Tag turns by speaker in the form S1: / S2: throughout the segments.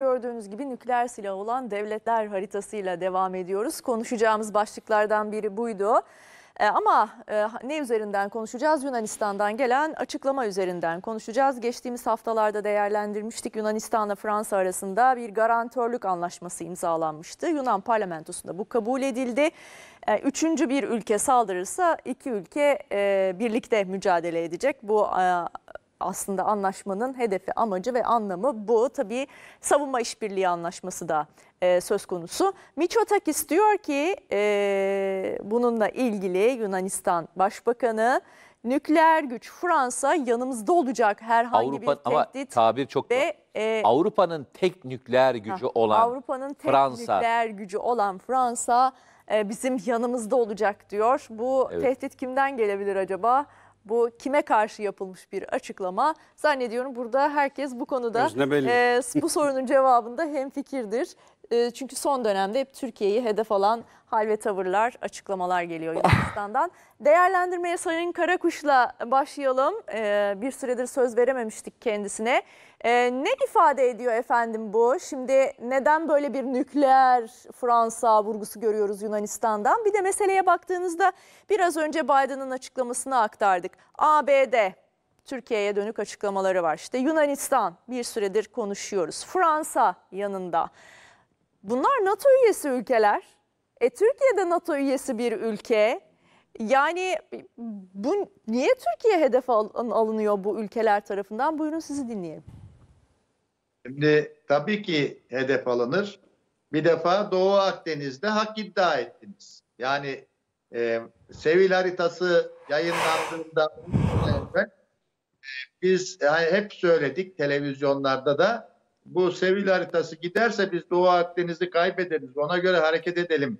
S1: Gördüğünüz gibi nükleer silah olan devletler haritasıyla devam ediyoruz. Konuşacağımız başlıklardan biri buydu. E, ama e, ne üzerinden konuşacağız? Yunanistan'dan gelen açıklama üzerinden konuşacağız. Geçtiğimiz haftalarda değerlendirmiştik Yunanistan'la Fransa arasında bir garantörlük anlaşması imzalanmıştı. Yunan parlamentosunda bu kabul edildi. E, üçüncü bir ülke saldırırsa iki ülke e, birlikte mücadele edecek. Bu e, aslında anlaşmanın hedefi, amacı ve anlamı bu. Tabii savunma işbirliği anlaşması da e, söz konusu. Miçotakis diyor ki e, bununla ilgili Yunanistan Başbakanı nükleer güç Fransa yanımızda olacak herhangi Avrupa, bir tehdit.
S2: Ama tabir çok ve, e, Avrupa'nın tek nükleer gücü ha, olan Avrupa'nın
S1: tek Fransa. nükleer gücü olan Fransa e, bizim yanımızda olacak diyor. Bu evet. tehdit kimden gelebilir acaba? Bu kime karşı yapılmış bir açıklama. Zannediyorum burada herkes bu konuda e, bu sorunun cevabında hem fikirdir. Ee, çünkü son dönemde hep Türkiye'yi hedef alan hal ve tavırlar, açıklamalar geliyor Yunanistan'dan. Değerlendirmeye Sayın Karakuş'la başlayalım. Ee, bir süredir söz verememiştik kendisine. Ee, ne ifade ediyor efendim bu? Şimdi neden böyle bir nükleer Fransa vurgusu görüyoruz Yunanistan'dan? Bir de meseleye baktığınızda biraz önce Biden'ın açıklamasını aktardık. ABD, Türkiye'ye dönük açıklamaları var. İşte Yunanistan bir süredir konuşuyoruz. Fransa yanında. Bunlar NATO üyesi ülkeler. E, Türkiye de NATO üyesi bir ülke. Yani bu niye Türkiye hedef al, alınıyor bu ülkeler tarafından? Buyurun sizi dinleyelim.
S3: Şimdi tabii ki hedef alınır. Bir defa Doğu Akdeniz'de hak iddia ettiniz. Yani e, Sevil haritası yayınlandığında biz yani hep söyledik televizyonlarda da bu Sevil haritası giderse biz Doğu Akdeniz'i kaybederiz. Ona göre hareket edelim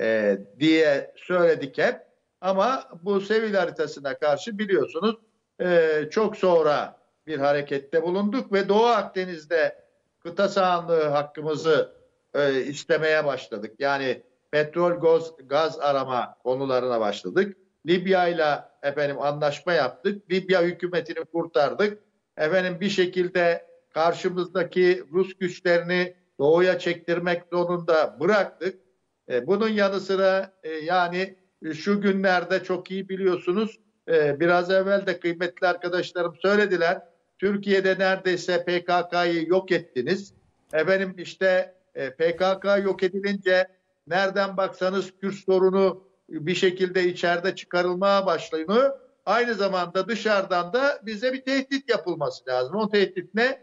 S3: e, diye söyledik hep. Ama bu Sevil haritasına karşı biliyorsunuz e, çok sonra bir harekette bulunduk ve Doğu Akdeniz'de kıta sahanlığı hakkımızı e, istemeye başladık. Yani petrol, gaz, gaz arama konularına başladık. Libya ile efendim anlaşma yaptık. Libya hükümetini kurtardık. Efendim bir şekilde karşımızdaki Rus güçlerini doğuya çektirmek zorunda bıraktık. E, bunun yanı sıra e, yani e, şu günlerde çok iyi biliyorsunuz e, biraz evvel de kıymetli arkadaşlarım söylediler. Türkiye'de neredeyse PKK'yı yok ettiniz. Efendim işte e, PKK yok edilince nereden baksanız Kürt sorunu bir şekilde içeride çıkarılmaya başlıyor. Aynı zamanda dışarıdan da bize bir tehdit yapılması lazım. O tehdit ne?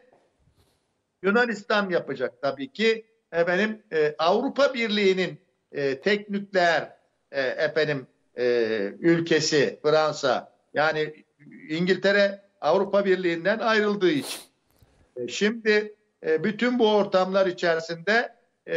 S3: Yunanistan yapacak tabii ki. Efendim e, Avrupa Birliği'nin e, tek e, efendim e, ülkesi Fransa yani İngiltere Avrupa Birliği'nden ayrıldığı için. E, şimdi e, bütün bu ortamlar içerisinde e,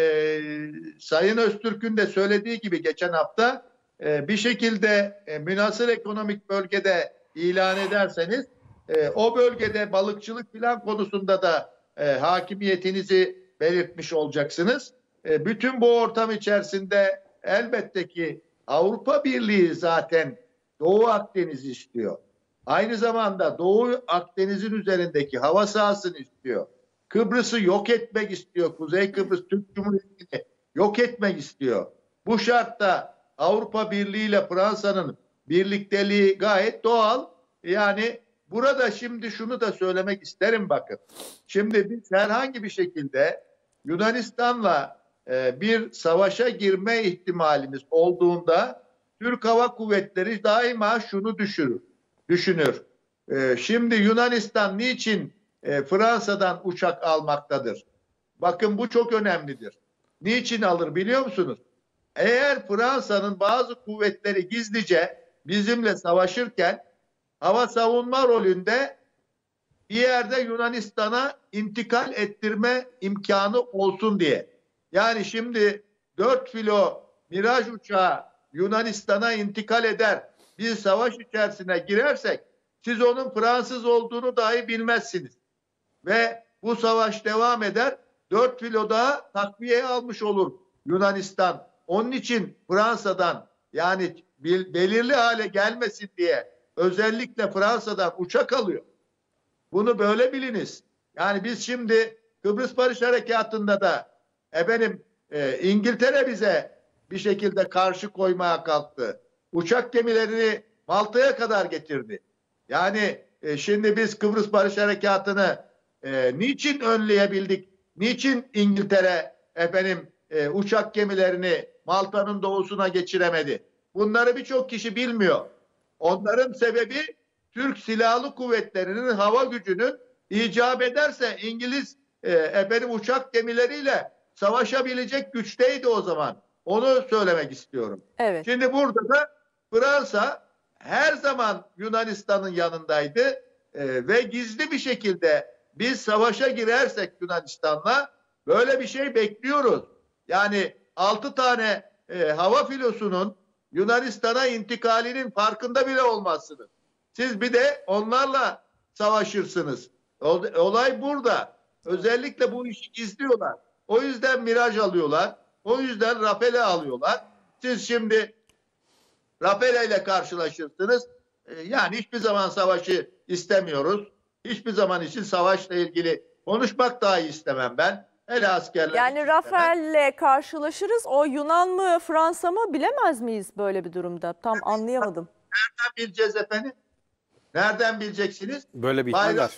S3: Sayın Öztürk'ün de söylediği gibi geçen hafta e, bir şekilde e, münasır ekonomik bölgede ilan ederseniz e, o bölgede balıkçılık filan konusunda da e, hakimiyetinizi belirtmiş olacaksınız. E, bütün bu ortam içerisinde elbette ki Avrupa Birliği zaten Doğu Akdeniz istiyor. Aynı zamanda Doğu Akdeniz'in üzerindeki hava sahasını istiyor. Kıbrıs'ı yok etmek istiyor. Kuzey Kıbrıs Türk Cumhuriyeti'ni yok etmek istiyor. Bu şartta Avrupa Birliği ile Fransa'nın birlikteliği gayet doğal. Yani Burada şimdi şunu da söylemek isterim bakın. Şimdi biz herhangi bir şekilde Yunanistan'la e, bir savaşa girme ihtimalimiz olduğunda Türk Hava Kuvvetleri daima şunu düşürür, düşünür. E, şimdi Yunanistan niçin e, Fransa'dan uçak almaktadır? Bakın bu çok önemlidir. Niçin alır biliyor musunuz? Eğer Fransa'nın bazı kuvvetleri gizlice bizimle savaşırken hava savunma rolünde bir yerde Yunanistan'a intikal ettirme imkanı olsun diye. Yani şimdi 4 filo Miraj uçağı Yunanistan'a intikal eder. Bir savaş içerisine girersek siz onun Fransız olduğunu dahi bilmezsiniz. Ve bu savaş devam eder. 4 filo daha takviye almış olur Yunanistan. Onun için Fransa'dan yani belirli hale gelmesin diye özellikle Fransa'dan uçak alıyor. Bunu böyle biliniz. Yani biz şimdi Kıbrıs Barış Harekatı'nda da efendim e, İngiltere bize bir şekilde karşı koymaya kalktı. Uçak gemilerini Malta'ya kadar getirdi. Yani e, şimdi biz Kıbrıs Barış Harekatı'nı e, niçin önleyebildik? Niçin İngiltere efendim e, uçak gemilerini Malta'nın doğusuna geçiremedi? Bunları birçok kişi bilmiyor. Onların sebebi Türk Silahlı Kuvvetleri'nin hava gücünü icap ederse İngiliz e, efendim uçak gemileriyle savaşabilecek güçteydi o zaman. Onu söylemek istiyorum. Evet. Şimdi burada da Fransa her zaman Yunanistan'ın yanındaydı e, ve gizli bir şekilde biz savaşa girersek Yunanistan'la böyle bir şey bekliyoruz. Yani 6 tane e, hava filosunun Yunanistan'a intikalinin farkında bile olmazsınız. Siz bir de onlarla savaşırsınız. Olay burada. Özellikle bu işi gizliyorlar. O yüzden Miraj alıyorlar. O yüzden Rafale alıyorlar. Siz şimdi Rafale ile karşılaşırsınız. Ee, yani hiçbir zaman savaşı istemiyoruz. Hiçbir zaman için savaşla ilgili konuşmak dahi istemem ben. Hele askerler. Yani
S1: Rafael'le karşılaşırız. O Yunan mı Fransa mı bilemez miyiz böyle bir durumda? Tam anlayamadım. Nereden
S3: bileceğiz efendim? Nereden bileceksiniz?
S4: Böyle bir ihtimal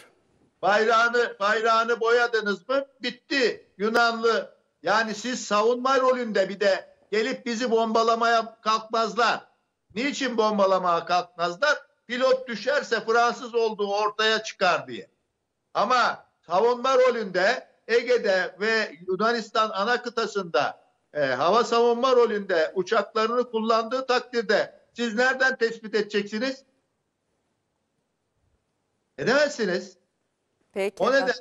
S3: Bayrağını, bayrağını boyadınız mı? Bitti. Yunanlı. Yani siz savunma rolünde bir de gelip bizi bombalamaya kalkmazlar. Niçin bombalamaya kalkmazlar? Pilot düşerse Fransız olduğu ortaya çıkar diye. Ama savunma rolünde Ege'de ve Yunanistan ana kıtasında e, hava savunma rolünde uçaklarını kullandığı takdirde siz nereden tespit edeceksiniz? Edemezsiniz. Peki. O neden?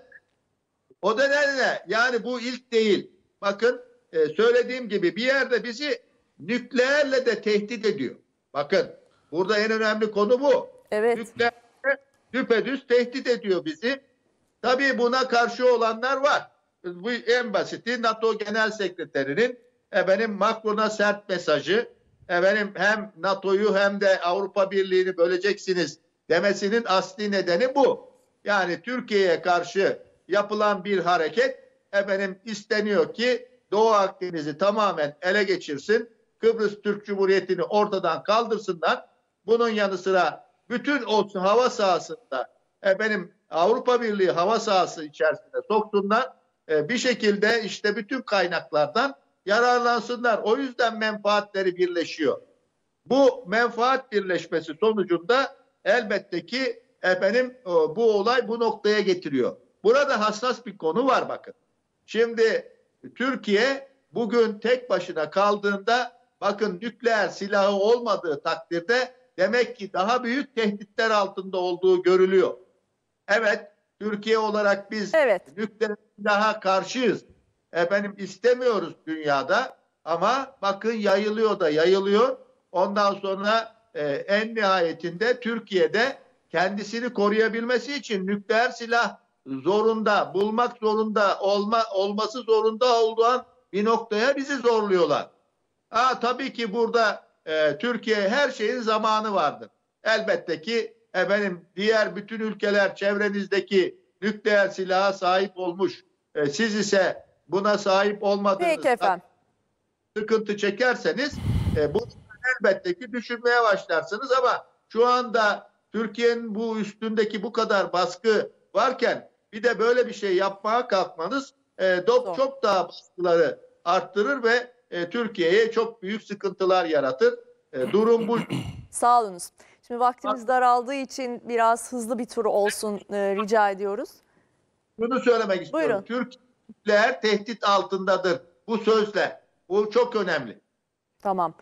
S3: o nedenle yani bu ilk değil. Bakın e, söylediğim gibi bir yerde bizi nükleerle de tehdit ediyor. Bakın burada en önemli konu bu. Evet. Nükleer düpedüz tehdit ediyor bizi. Tabii buna karşı olanlar var. Bu en basiti NATO Genel Sekreterinin efendim Macron'a sert mesajı, efendim hem NATO'yu hem de Avrupa Birliği'ni böleceksiniz demesinin asli nedeni bu. Yani Türkiye'ye karşı yapılan bir hareket efendim isteniyor ki Doğu Akdeniz'i tamamen ele geçirsin. Kıbrıs Türk Cumhuriyeti'ni ortadan kaldırsınlar. Bunun yanı sıra bütün olsun hava sahasında efendim Avrupa Birliği hava sahası içerisinde soksunlar. E, bir şekilde işte bütün kaynaklardan yararlansınlar. O yüzden menfaatleri birleşiyor. Bu menfaat birleşmesi sonucunda elbette ki efendim e, bu olay bu noktaya getiriyor. Burada hassas bir konu var bakın. Şimdi Türkiye bugün tek başına kaldığında bakın nükleer silahı olmadığı takdirde demek ki daha büyük tehditler altında olduğu görülüyor. Evet Türkiye olarak biz evet. nükleer silaha karşıyız. Efendim istemiyoruz dünyada ama bakın yayılıyor da yayılıyor. Ondan sonra e, en nihayetinde Türkiye'de kendisini koruyabilmesi için nükleer silah zorunda, bulmak zorunda, olma, olması zorunda olan bir noktaya bizi zorluyorlar. Ha, tabii ki burada e, Türkiye her şeyin zamanı vardır. Elbette ki efendim diğer bütün ülkeler çevrenizdeki nükleer silaha sahip olmuş. E, siz ise buna sahip olmadığınız sıkıntı çekerseniz e, bunu elbette ki düşünmeye başlarsınız ama şu anda Türkiye'nin bu üstündeki bu kadar baskı varken bir de böyle bir şey yapmaya kalkmanız e, dop, çok daha baskıları arttırır ve e, Türkiye'ye çok büyük sıkıntılar yaratır. E, durum bu.
S1: Sağ olunuz. Şimdi vaktimiz daraldığı için biraz hızlı bir tur olsun e, rica ediyoruz.
S3: Bunu söylemek istiyorum. Türkler tehdit altındadır. Bu sözle. Bu çok önemli.
S1: Tamam.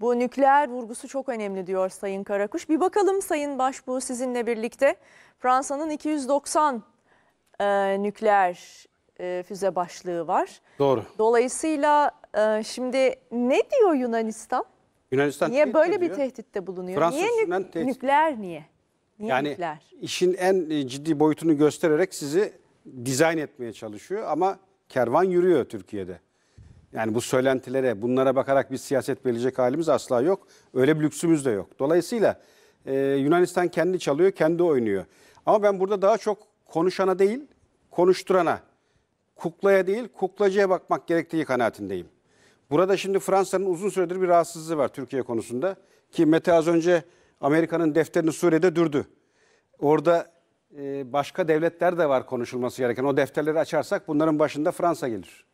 S1: Bu nükleer vurgusu çok önemli diyor Sayın Karakuş. Bir bakalım Sayın Başbuğ sizinle birlikte. Fransa'nın 290 e, nükleer e, füze başlığı var. Doğru. Dolayısıyla e, şimdi ne diyor Yunanistan?
S4: Yunanistan Niye böyle ediyor. bir
S1: tehditte bulunuyor? Fransız niye nük tehdit. nükleer niye? Niye yani nükleer?
S4: işin en e, ciddi boyutunu göstererek sizi dizayn etmeye çalışıyor ama kervan yürüyor Türkiye'de. Yani bu söylentilere, bunlara bakarak bir siyaset verecek halimiz asla yok. Öyle bir lüksümüz de yok. Dolayısıyla e, Yunanistan kendi çalıyor, kendi oynuyor. Ama ben burada daha çok konuşana değil, konuşturana, kuklaya değil, kuklacıya bakmak gerektiği kanaatindeyim. Burada şimdi Fransa'nın uzun süredir bir rahatsızlığı var Türkiye konusunda. Ki Mete az önce Amerika'nın defterini Suriye'de dürdü. Orada e, başka devletler de var konuşulması gereken. O defterleri açarsak bunların başında Fransa gelir.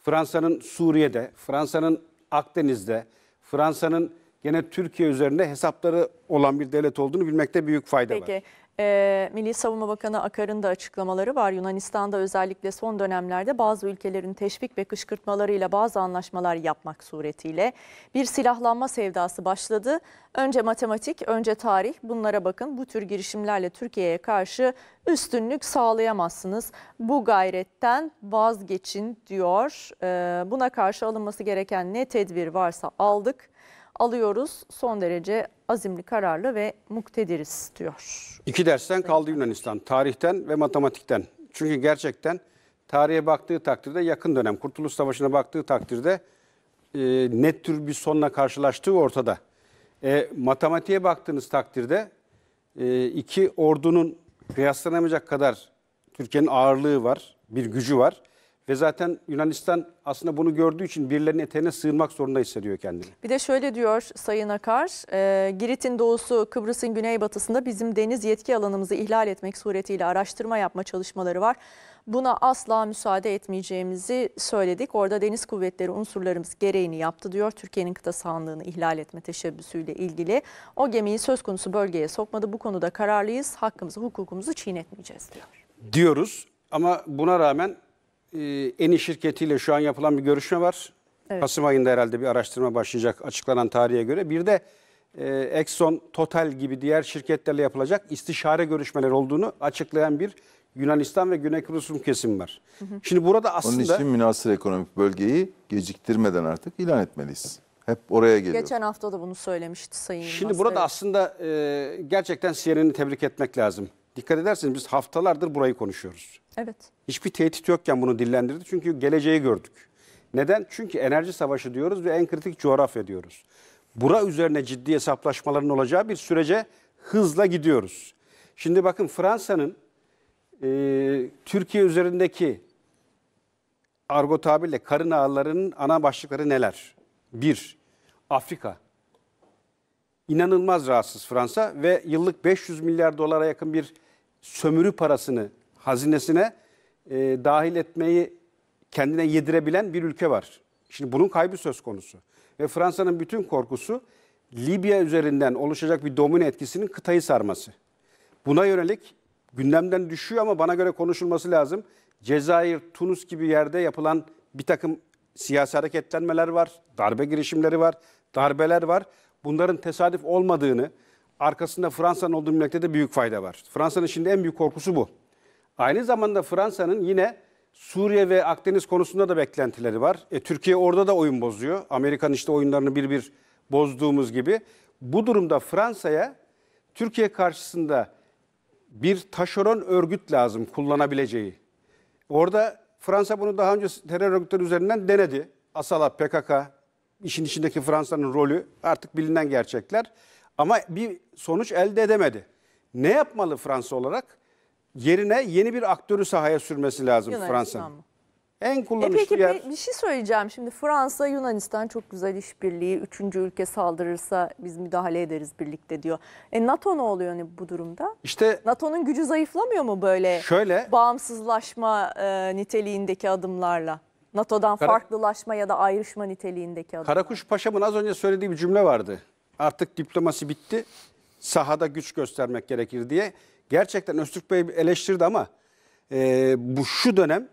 S4: Fransa'nın Suriye'de, Fransa'nın Akdeniz'de, Fransa'nın gene Türkiye üzerinde hesapları olan bir devlet olduğunu bilmekte büyük fayda Peki. var.
S1: E, Milli Savunma Bakanı Akar'ın da açıklamaları var. Yunanistan'da özellikle son dönemlerde bazı ülkelerin teşvik ve kışkırtmalarıyla bazı anlaşmalar yapmak suretiyle bir silahlanma sevdası başladı. Önce matematik, önce tarih bunlara bakın. Bu tür girişimlerle Türkiye'ye karşı üstünlük sağlayamazsınız. Bu gayretten vazgeçin diyor. E, buna karşı alınması gereken ne tedbir varsa aldık, alıyoruz. Son derece azimli, kararlı ve muktediriz diyor.
S4: İki dersten kaldı Yunanistan. Tarihten ve matematikten. Çünkü gerçekten tarihe baktığı takdirde yakın dönem, Kurtuluş Savaşı'na baktığı takdirde e, net tür bir sonla karşılaştığı ortada. E, matematiğe baktığınız takdirde e, iki ordunun kıyaslanamayacak kadar Türkiye'nin ağırlığı var, bir gücü var. Ve zaten Yunanistan aslında bunu gördüğü için birilerinin eteğine sığınmak zorunda hissediyor kendini.
S1: Bir de şöyle diyor Sayın Akar, e, Girit'in doğusu Kıbrıs'ın güneybatısında bizim deniz yetki alanımızı ihlal etmek suretiyle araştırma yapma çalışmaları var. Buna asla müsaade etmeyeceğimizi söyledik. Orada deniz kuvvetleri unsurlarımız gereğini yaptı diyor. Türkiye'nin kıta sahanlığını ihlal etme teşebbüsüyle ilgili. O gemiyi söz konusu bölgeye sokmadı. Bu konuda kararlıyız. Hakkımızı, hukukumuzu çiğnetmeyeceğiz diyor.
S4: Diyoruz ama buna rağmen ee, Eni şirketiyle şu an yapılan bir görüşme var. Evet. Kasım ayında herhalde bir araştırma başlayacak açıklanan tarihe göre. Bir de e, Exxon, Total gibi diğer şirketlerle yapılacak istişare görüşmeler olduğunu açıklayan bir Yunanistan ve Güney
S5: Kıbrıs Rum kesimi var. Hı hı. Şimdi burada aslında... Onun için münasır ekonomik bölgeyi geciktirmeden artık ilan etmeliyiz. Hep oraya geliyor.
S1: Geçen hafta da bunu söylemişti Sayın Şimdi Mas, burada
S5: evet. aslında e, gerçekten CNN'i tebrik etmek lazım.
S4: Dikkat ederseniz biz haftalardır burayı konuşuyoruz. Evet. Hiçbir tehdit yokken bunu dillendirdi. Çünkü geleceği gördük. Neden? Çünkü enerji savaşı diyoruz ve en kritik coğrafya diyoruz. Bura üzerine ciddi hesaplaşmaların olacağı bir sürece hızla gidiyoruz. Şimdi bakın Fransa'nın e, Türkiye üzerindeki argo tabirle karın ağlarının ana başlıkları neler? Bir, Afrika. İnanılmaz rahatsız Fransa ve yıllık 500 milyar dolara yakın bir sömürü parasını hazinesine e, dahil etmeyi kendine yedirebilen bir ülke var. Şimdi bunun kaybı söz konusu. Ve Fransa'nın bütün korkusu Libya üzerinden oluşacak bir domino etkisinin kıtayı sarması. Buna yönelik gündemden düşüyor ama bana göre konuşulması lazım. Cezayir, Tunus gibi yerde yapılan bir takım siyasi hareketlenmeler var, darbe girişimleri var, darbeler var. Bunların tesadüf olmadığını, arkasında Fransa'nın olduğu bilmekte de büyük fayda var. Fransa'nın şimdi en büyük korkusu bu. Aynı zamanda Fransa'nın yine Suriye ve Akdeniz konusunda da beklentileri var. E, Türkiye orada da oyun bozuyor. Amerikan işte oyunlarını bir bir bozduğumuz gibi. Bu durumda Fransa'ya Türkiye karşısında bir taşeron örgüt lazım kullanabileceği. Orada Fransa bunu daha önce terör örgütleri üzerinden denedi. Asala, PKK, işin içindeki Fransa'nın rolü artık bilinen gerçekler. Ama bir sonuç elde edemedi. Ne yapmalı Fransa olarak? yerine yeni bir aktörü sahaya sürmesi lazım Fransa'nın.
S1: En e kullanışlı e peki, yer. Peki bir şey söyleyeceğim şimdi Fransa Yunanistan çok güzel işbirliği üçüncü ülke saldırırsa biz müdahale ederiz birlikte diyor. E NATO ne oluyor hani bu durumda? İşte NATO'nun gücü zayıflamıyor mu böyle şöyle, bağımsızlaşma e, niteliğindeki adımlarla? NATO'dan Kara, farklılaşma ya da ayrışma niteliğindeki adımlar.
S4: Karakuş Paşa'mın az önce söylediği bir cümle vardı. Artık diplomasi bitti sahada güç göstermek gerekir diye. Gerçekten Öztürk Bey eleştirdi ama e, bu şu dönem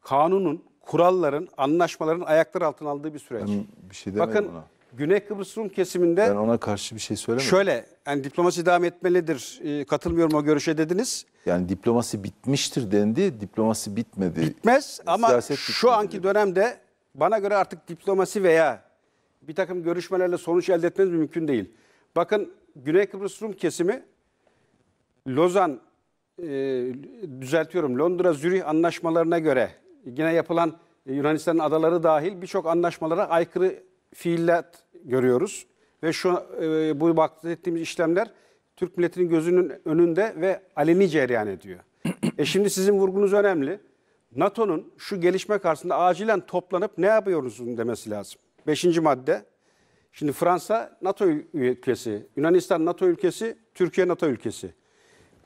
S4: kanunun, kuralların, anlaşmaların ayaklar altına aldığı bir süreç. Ben bir şey Bakın, ona. Güney Kıbrıs Rum
S5: kesiminde... Ben ona karşı bir şey söylemedim. Şöyle,
S4: yani diplomasi devam etmelidir, e, katılmıyorum o görüşe
S5: dediniz. Yani diplomasi bitmiştir dendi, diplomasi bitmedi.
S4: Bitmez e, ama şu anki dönemde bana göre artık diplomasi veya bir takım görüşmelerle sonuç elde etmeniz mümkün değil. Bakın Güney Kıbrıs Rum kesimi Lozan e, düzeltiyorum Londra Zürih anlaşmalarına göre yine yapılan e, Yunanistan'ın adaları dahil birçok anlaşmalara aykırı fiiller görüyoruz. Ve şu e, bu bahsettiğimiz işlemler Türk milletinin gözünün önünde ve aleni cereyan ediyor. e şimdi sizin vurgunuz önemli. NATO'nun şu gelişme karşısında acilen toplanıp ne yapıyoruz demesi lazım. Beşinci madde. Şimdi Fransa NATO ülkesi, Yunanistan NATO ülkesi, Türkiye NATO ülkesi.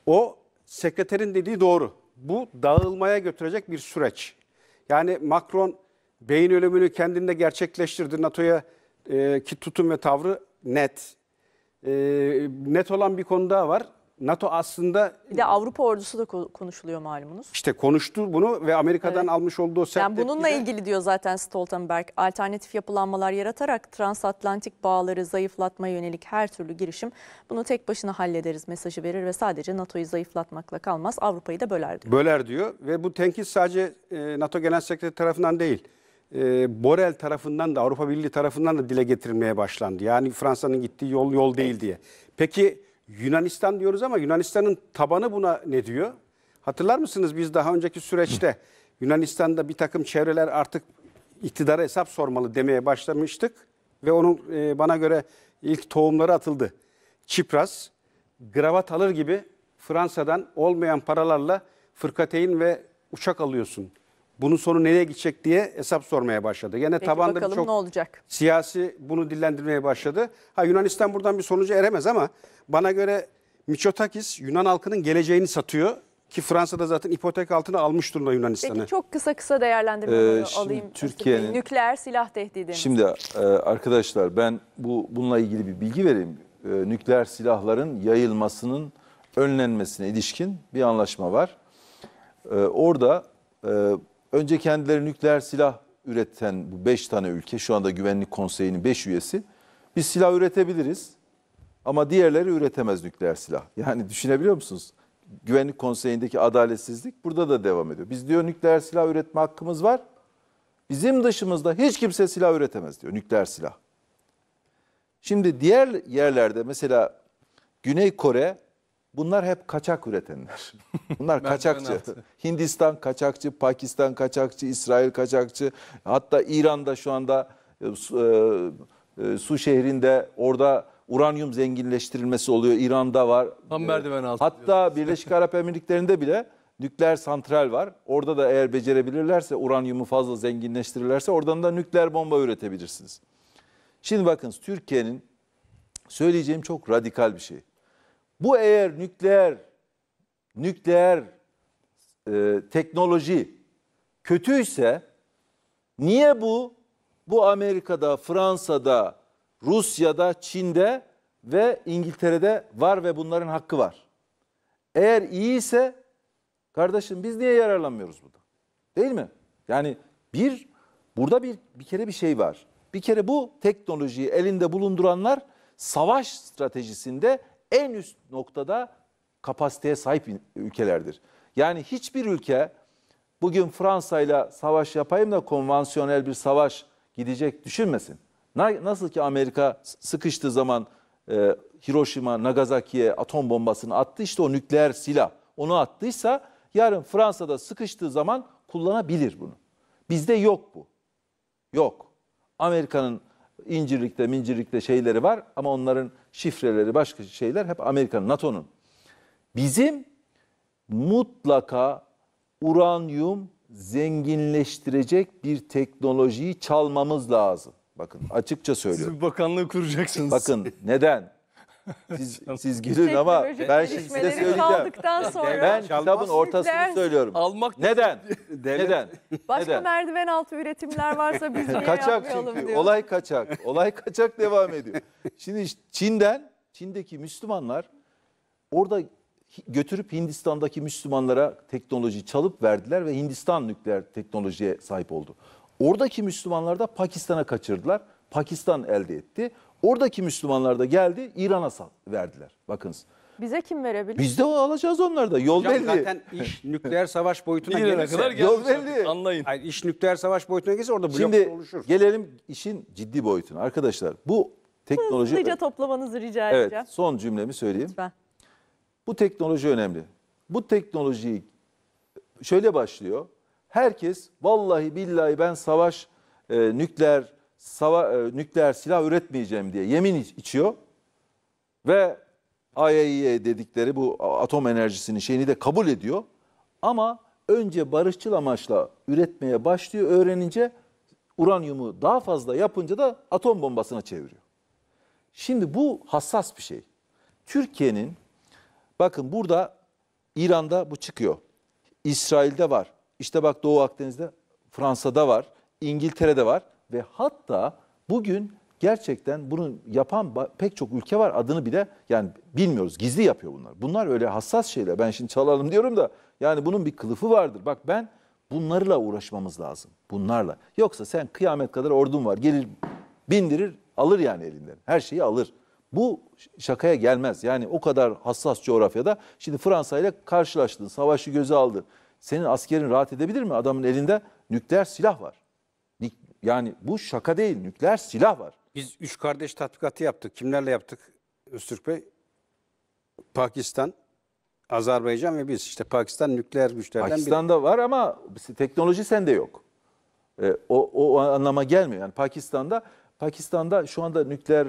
S4: O sekreterin dediği doğru. Bu dağılmaya götürecek bir süreç. Yani Macron beyin ölümünü kendinde gerçekleştirdi. NATO'ya e, ki tutum ve tavrı net. E, net olan bir konu daha var. NATO aslında...
S1: Bir de Avrupa ordusu da konuşuluyor malumunuz.
S4: İşte konuştu bunu ve Amerika'dan evet. almış olduğu o sert Yani bununla de...
S1: ilgili diyor zaten Stoltenberg. Alternatif yapılanmalar yaratarak transatlantik bağları zayıflatmaya yönelik her türlü girişim bunu tek başına hallederiz mesajı verir ve sadece NATO'yu zayıflatmakla kalmaz Avrupa'yı da böler
S4: diyor. Böler diyor ve bu tenkit sadece e, NATO Genel Sekreteri tarafından değil e, Borel tarafından da Avrupa Birliği tarafından da dile getirilmeye başlandı. Yani Fransa'nın gittiği yol yol değil diye. Peki Yunanistan diyoruz ama Yunanistan'ın tabanı buna ne diyor? Hatırlar mısınız biz daha önceki süreçte Yunanistan'da bir takım çevreler artık iktidara hesap sormalı demeye başlamıştık. Ve onun e, bana göre ilk tohumları atıldı. Çipras, gravat alır gibi Fransa'dan olmayan paralarla fırkateyn ve uçak alıyorsun bunun sonu nereye gidecek diye hesap sormaya başladı. Yine Peki tabanda bakalım çok ne olacak? siyasi bunu dillendirmeye başladı. Ha Yunanistan buradan bir sonuca eremez ama bana göre Miçotakis Yunan halkının geleceğini satıyor. Ki Fransa'da zaten ipotek altına almış durumda Yunanistan'ı. Peki çok
S1: kısa kısa değerlendirmeleri Ee, alayım. Türkiye'nin- Nükleer silah tehdidi. Şimdi
S5: e, arkadaşlar ben bu bununla ilgili bir bilgi vereyim. E, nükleer silahların yayılmasının önlenmesine ilişkin bir anlaşma var. E, orada e, Önce kendileri nükleer silah üreten bu 5 tane ülke şu anda Güvenlik Konseyi'nin 5 üyesi biz silah üretebiliriz ama diğerleri üretemez nükleer silah. Yani düşünebiliyor musunuz? Güvenlik Konseyi'ndeki adaletsizlik burada da devam ediyor. Biz diyor nükleer silah üretme hakkımız var. Bizim dışımızda hiç kimse silah üretemez diyor nükleer silah. Şimdi diğer yerlerde mesela Güney Kore Bunlar hep kaçak üretenler. Bunlar kaçakçı. Hindistan kaçakçı, Pakistan kaçakçı, İsrail kaçakçı. Hatta İran'da şu anda e, e, e, Su şehrinde orada uranyum zenginleştirilmesi oluyor. İran'da var. Tam e, merdiven altı. Hatta Birleşik Arap Emirlikleri'nde bile nükleer santral var. Orada da eğer becerebilirlerse uranyumu fazla zenginleştirirlerse oradan da nükleer bomba üretebilirsiniz. Şimdi bakın Türkiye'nin söyleyeceğim çok radikal bir şey. Bu eğer nükleer nükleer e, teknoloji kötüyse niye bu bu Amerika'da, Fransa'da, Rusya'da, Çin'de ve İngiltere'de var ve bunların hakkı var. Eğer iyi ise kardeşim biz niye yararlanmıyoruz burada? Değil mi? Yani bir burada bir bir kere bir şey var. Bir kere bu teknolojiyi elinde bulunduranlar savaş stratejisinde en üst noktada kapasiteye sahip ülkelerdir. Yani hiçbir ülke bugün Fransa ile savaş yapayım da konvansiyonel bir savaş gidecek düşünmesin. Nasıl ki Amerika sıkıştığı zaman e, Hiroşima, Nagasaki'ye atom bombasını attı işte o nükleer silah onu attıysa yarın Fransa'da sıkıştığı zaman kullanabilir bunu. Bizde yok bu. Yok. Amerika'nın İncirlik'te, Mincirlik'te şeyleri var ama onların şifreleri, başka şeyler hep Amerika'nın, NATO'nun. Bizim mutlaka uranyum zenginleştirecek bir teknolojiyi çalmamız lazım. Bakın açıkça söylüyorum. Siz bir bakanlığı kuracaksınız. Bakın neden? Siz, siz gülün ama ben şimdi size gelişmeleri söyleyeceğim. sonra Ben kitabın ortasını söylüyorum. Almak Neden? Devlet- Neden? başka Neden?
S1: merdiven altı üretimler varsa biz niye Kaçak yapmayalım çünkü. diyor.
S5: Olay kaçak. Olay kaçak devam ediyor. Şimdi Çin'den, Çin'deki Müslümanlar orada götürüp Hindistan'daki Müslümanlara teknoloji çalıp verdiler ve Hindistan nükleer teknolojiye sahip oldu. Oradaki Müslümanlar da Pakistan'a kaçırdılar. Pakistan elde etti. Oradaki Müslümanlar da geldi İran'a verdiler. Bakınız.
S1: Bize kim verebilir? Biz
S5: de o alacağız da. Yol Hocam belli. Zaten iş nükleer savaş boyutuna gelirse. kadar yol belli. Anlayın. Hayır, iş nükleer savaş
S4: boyutuna gelirse orada blok Şimdi,
S5: gelelim işin ciddi boyutuna. Arkadaşlar bu teknoloji... Hızlıca
S1: toplamanızı rica edeceğim. Evet
S5: son cümlemi söyleyeyim. Lütfen. Bu teknoloji önemli. Bu teknoloji şöyle başlıyor. Herkes vallahi billahi ben savaş, e, nükleer sava, e, nükleer silah üretmeyeceğim diye yemin içiyor. Ve IAEA e dedikleri bu atom enerjisinin şeyini de kabul ediyor. Ama önce barışçıl amaçla üretmeye başlıyor. Öğrenince uranyumu daha fazla yapınca da atom bombasına çeviriyor. Şimdi bu hassas bir şey. Türkiye'nin bakın burada İran'da bu çıkıyor. İsrail'de var. İşte bak Doğu Akdeniz'de, Fransa'da var, İngiltere'de var ve hatta bugün gerçekten bunu yapan pek çok ülke var. Adını bile yani bilmiyoruz. Gizli yapıyor bunlar. Bunlar öyle hassas şeyler. Ben şimdi çalalım diyorum da yani bunun bir kılıfı vardır. Bak ben bunlarla uğraşmamız lazım. Bunlarla. Yoksa sen kıyamet kadar ordun var. Gelir bindirir alır yani elinden. Her şeyi alır. Bu şakaya gelmez. Yani o kadar hassas coğrafyada şimdi Fransa ile karşılaştın. Savaşı göze aldın. Senin askerin rahat edebilir mi? Adamın elinde nükleer silah var. Yani bu şaka değil. Nükleer silah var.
S4: Biz üç kardeş tatbikatı yaptık. Kimlerle yaptık Öztürk Bey? Pakistan, Azerbaycan
S5: ve biz. işte Pakistan nükleer güçlerden Pakistan'da biri. var ama teknoloji sende yok. E, o, o anlama gelmiyor. Yani Pakistan'da Pakistan'da şu anda nükleer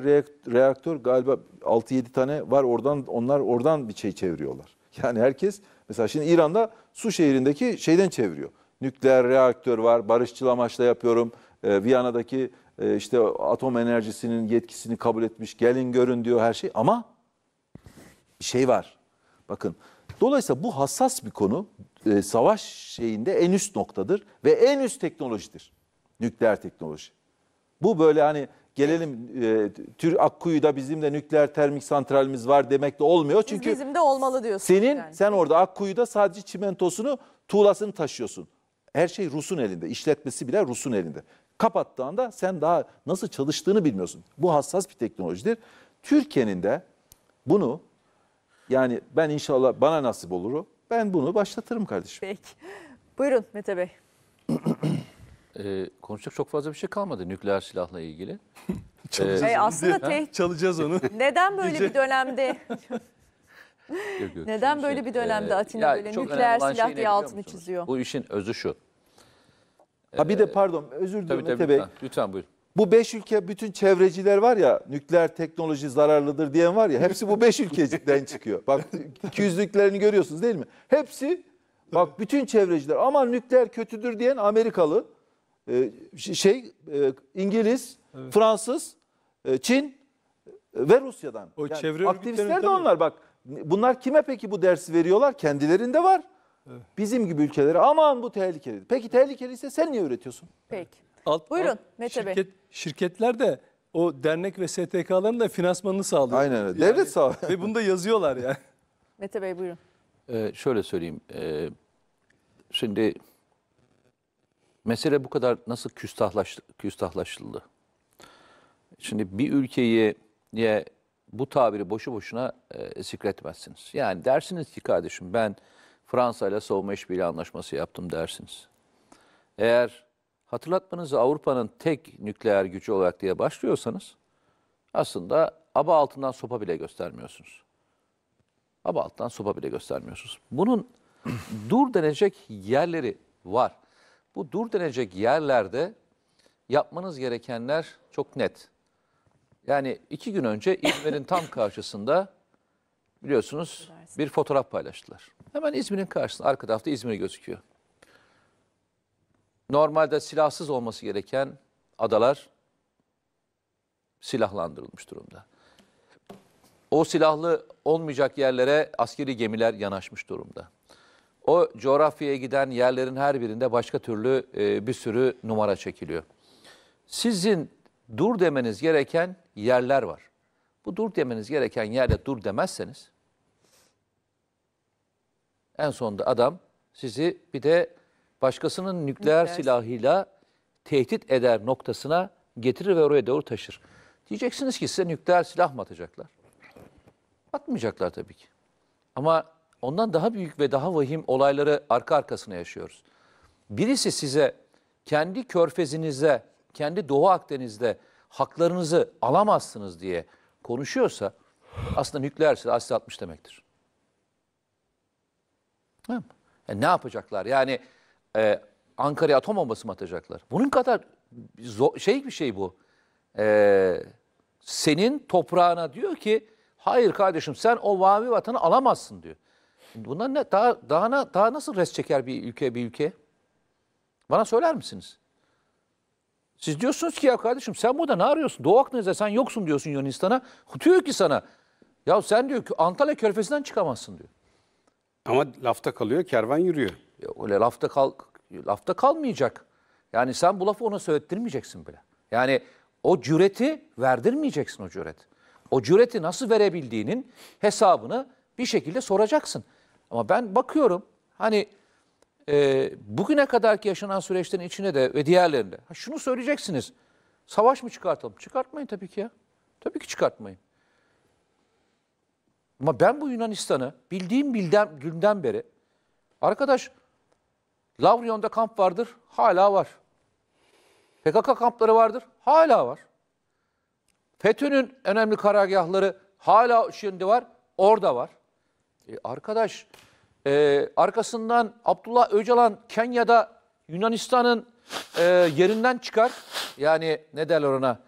S5: reaktör galiba 6-7 tane var. Oradan onlar oradan bir şey çeviriyorlar. Yani herkes mesela şimdi İran'da Su şehrindeki şeyden çeviriyor. Nükleer reaktör var. Barışçıl amaçla yapıyorum. Ee, Viyana'daki e, işte atom enerjisinin yetkisini kabul etmiş. Gelin görün diyor her şey ama şey var. Bakın dolayısıyla bu hassas bir konu e, savaş şeyinde en üst noktadır ve en üst teknolojidir. Nükleer teknoloji. Bu böyle hani gelelim e, Tür Akkuyu'da bizim de nükleer termik santralimiz var demek de olmuyor. Çünkü Biz bizim
S1: de olmalı diyorsun. Senin yani.
S5: sen orada Akkuyu'da sadece çimentosunu, tuğlasını taşıyorsun. Her şey Rus'un elinde. İşletmesi bile Rus'un elinde kapattığında sen daha nasıl çalıştığını bilmiyorsun. Bu hassas bir teknolojidir. Türkiye'nin de bunu yani ben inşallah bana nasip olur. Ben bunu başlatırım kardeşim.
S1: Peki. Buyurun Mete Bey.
S2: Ee, konuşacak çok fazla bir şey kalmadı nükleer silahla ilgili. Çalacağız ee, onu aslında te- Çalacağız onu. Neden böyle bir
S1: dönemde?
S2: yok, yok, Neden böyle şey, bir dönemde e, Atina böyle nükleer şey silah diye altını çiziyor? Bu işin özü şu.
S5: Ha bir de ee, pardon özür dilerim Mete Bey. Lütfen, lütfen buyurun. Bu beş ülke bütün çevreciler var ya nükleer teknoloji zararlıdır diyen var ya hepsi bu beş ülkecikten çıkıyor. Bak ikiyüzlüklerini görüyorsunuz değil mi? Hepsi bak bütün çevreciler ama nükleer kötüdür diyen Amerikalı, e, şey e, İngiliz, evet. Fransız, e, Çin ve Rusya'dan. O yani çevre aktivistler de onlar bak. Bunlar kime peki bu dersi veriyorlar? Kendilerinde var. Bizim gibi ülkelere aman bu tehlikeli. Peki tehlikeliyse sen niye üretiyorsun? Peki. Alt, Buyurun alt, Mete şirket, Bey. Şirketler de o dernek ve STK'ların da finansmanını sağlıyor. Aynen öyle. Yani, Devlet sağlıyor. Ve bunu da yazıyorlar yani.
S1: Mete Bey buyurun.
S5: Ee,
S2: şöyle söyleyeyim. Ee, şimdi mesele bu kadar nasıl küstahlaştı, küstahlaşıldı? Şimdi bir ülkeyi niye bu tabiri boşu boşuna e, zikretmezsiniz. Yani dersiniz ki kardeşim ben Fransa ile savunma işbirliği anlaşması yaptım dersiniz. Eğer hatırlatmanızı Avrupa'nın tek nükleer gücü olarak diye başlıyorsanız aslında aba altından sopa bile göstermiyorsunuz. Aba altından sopa bile göstermiyorsunuz. Bunun dur denecek yerleri var. Bu dur denecek yerlerde yapmanız gerekenler çok net. Yani iki gün önce İzmir'in tam karşısında biliyorsunuz bir fotoğraf paylaştılar. Hemen İzmir'in karşısında arka tarafta İzmir gözüküyor. Normalde silahsız olması gereken adalar silahlandırılmış durumda. O silahlı olmayacak yerlere askeri gemiler yanaşmış durumda. O coğrafyaya giden yerlerin her birinde başka türlü e, bir sürü numara çekiliyor. Sizin dur demeniz gereken yerler var. Bu dur demeniz gereken yerde dur demezseniz en sonunda adam sizi bir de başkasının nükleer silahıyla tehdit eder noktasına getirir ve oraya doğru taşır. Diyeceksiniz ki size nükleer silah mı atacaklar? Atmayacaklar tabii ki. Ama ondan daha büyük ve daha vahim olayları arka arkasına yaşıyoruz. Birisi size kendi körfezinize, kendi Doğu Akdeniz'de haklarınızı alamazsınız diye konuşuyorsa aslında nükleer silah size demektir. Hı. E, ne yapacaklar? Yani e, Ankara'ya atom bombası mı atacaklar? Bunun kadar zor, şey bir şey bu. E, senin toprağına diyor ki hayır kardeşim sen o mavi vatanı alamazsın diyor. Bundan ne, daha, daha, daha nasıl res çeker bir ülke bir ülke? Bana söyler misiniz? Siz diyorsunuz ki ya kardeşim sen burada ne arıyorsun? Doğu Akdeniz'de sen yoksun diyorsun Yunanistan'a. Diyor ki sana ya sen diyor ki Antalya körfezinden çıkamazsın diyor. Ama lafta kalıyor, kervan yürüyor. Ya öyle lafta kal lafta kalmayacak. Yani sen bu lafı ona söylettirmeyeceksin bile. Yani o cüreti verdirmeyeceksin o cüret. O cüreti nasıl verebildiğinin hesabını bir şekilde soracaksın. Ama ben bakıyorum hani e, bugüne kadarki yaşanan süreçlerin içine de ve diğerlerinde şunu söyleyeceksiniz. Savaş mı çıkartalım? Çıkartmayın tabii ki ya. Tabii ki çıkartmayın. Ama ben bu Yunanistan'ı bildiğim bilden, günden beri arkadaş Lavrion'da kamp vardır, hala var. PKK kampları vardır, hala var. FETÖ'nün önemli karargahları hala şimdi var, orada var. E arkadaş, e, arkasından Abdullah Öcalan Kenya'da Yunanistan'ın e, yerinden çıkar. Yani ne derler ona?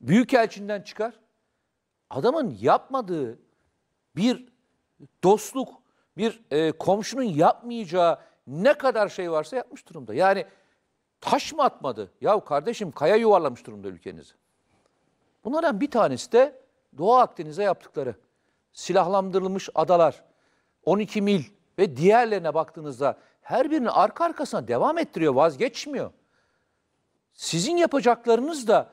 S2: Büyükelçinden çıkar. Adamın yapmadığı bir dostluk, bir e, komşunun yapmayacağı ne kadar şey varsa yapmış durumda. Yani taş mı atmadı? Ya kardeşim kaya yuvarlamış durumda ülkenizi. Bunlardan bir tanesi de Doğu Akdeniz'e yaptıkları. Silahlandırılmış adalar, 12 mil ve diğerlerine baktığınızda her birini arka arkasına devam ettiriyor, vazgeçmiyor. Sizin yapacaklarınız da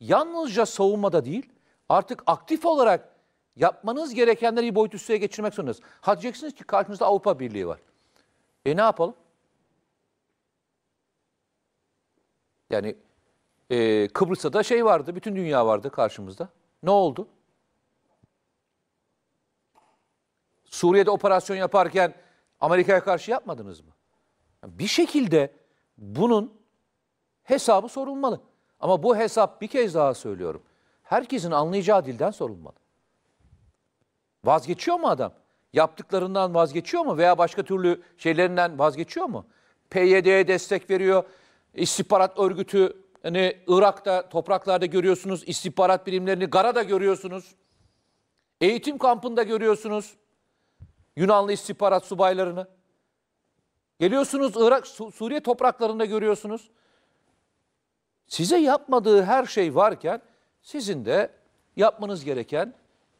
S2: yalnızca savunmada değil, artık aktif olarak Yapmanız gerekenleri bir boyut üstüne geçirmek zorundasınız. Ha diyeceksiniz ki karşınızda Avrupa Birliği var. E ne yapalım? Yani e, Kıbrıs'ta da şey vardı, bütün dünya vardı karşımızda. Ne oldu? Suriye'de operasyon yaparken Amerika'ya karşı yapmadınız mı? Bir şekilde bunun hesabı sorulmalı. Ama bu hesap bir kez daha söylüyorum. Herkesin anlayacağı dilden sorulmalı. Vazgeçiyor mu adam? Yaptıklarından vazgeçiyor mu veya başka türlü şeylerinden vazgeçiyor mu? PYD'ye destek veriyor. İstihbarat örgütü hani Irak'ta topraklarda görüyorsunuz. İstihbarat birimlerini Gara'da görüyorsunuz. Eğitim kampında görüyorsunuz. Yunanlı istihbarat subaylarını. Geliyorsunuz Irak, Suriye topraklarında görüyorsunuz. Size yapmadığı her şey varken sizin de yapmanız gereken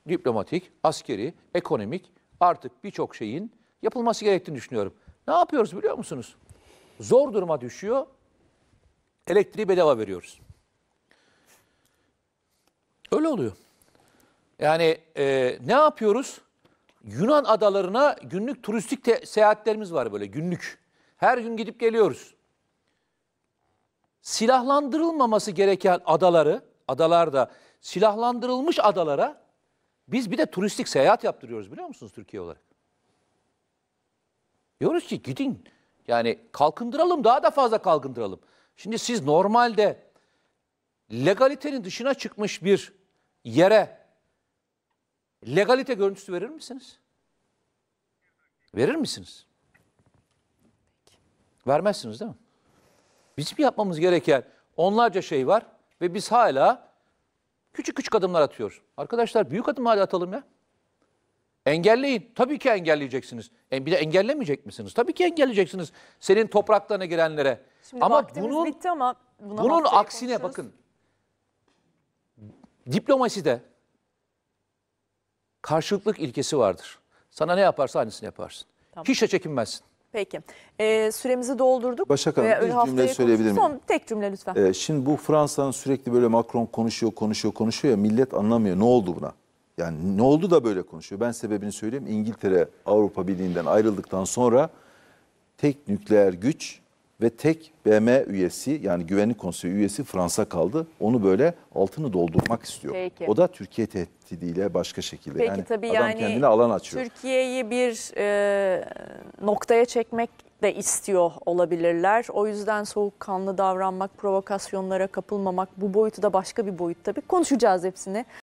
S2: diplomatik, askeri, ekonomik artık birçok şeyin yapılması gerektiğini düşünüyorum. Ne yapıyoruz biliyor musunuz? Zor duruma düşüyor. Elektriği bedava veriyoruz. Öyle oluyor. Yani e, ne yapıyoruz? Yunan adalarına günlük turistik te- seyahatlerimiz var böyle günlük. Her gün gidip geliyoruz. Silahlandırılmaması gereken adaları, adalarda silahlandırılmış adalara biz bir de turistik seyahat yaptırıyoruz biliyor musunuz Türkiye olarak? Diyoruz ki gidin yani kalkındıralım daha da fazla kalkındıralım. Şimdi siz normalde legalitenin dışına çıkmış bir yere legalite görüntüsü verir misiniz? Verir misiniz? Vermezsiniz değil mi? Bizim yapmamız gereken onlarca şey var ve biz hala Küçük küçük adımlar atıyor. Arkadaşlar büyük adım hadi atalım ya. Engelleyin. Tabii ki engelleyeceksiniz. E, bir de engellemeyecek misiniz? Tabii ki engelleyeceksiniz. Senin topraklarına girenlere. Şimdi ama bunun,
S1: bitti ama buna bunun aksine
S2: konuşuruz. bakın. de karşılıklık ilkesi vardır. Sana ne yaparsa aynısını yaparsın. Tamam. Hiç de
S5: çekinmezsin.
S1: Peki. Ee, süremizi doldurduk. Başak Hanım bir cümle söyleyebilir miyim? Son tek cümle lütfen. Ee,
S5: şimdi bu Fransa'nın sürekli böyle Macron konuşuyor, konuşuyor, konuşuyor ya millet anlamıyor. Ne oldu buna? Yani ne oldu da böyle konuşuyor? Ben sebebini söyleyeyim. İngiltere Avrupa Birliği'nden ayrıldıktan sonra tek nükleer güç ve tek BM üyesi yani Güvenlik Konseyi üyesi Fransa kaldı. Onu böyle altını doldurmak istiyor. Peki. O da Türkiye tehdidiyle başka şekilde. Peki, yani tabii adam yani kendine alan açıyor.
S1: Türkiye'yi bir e, noktaya çekmek de istiyor olabilirler. O yüzden soğukkanlı davranmak, provokasyonlara kapılmamak bu boyutu da başka bir boyut tabii. Konuşacağız hepsini.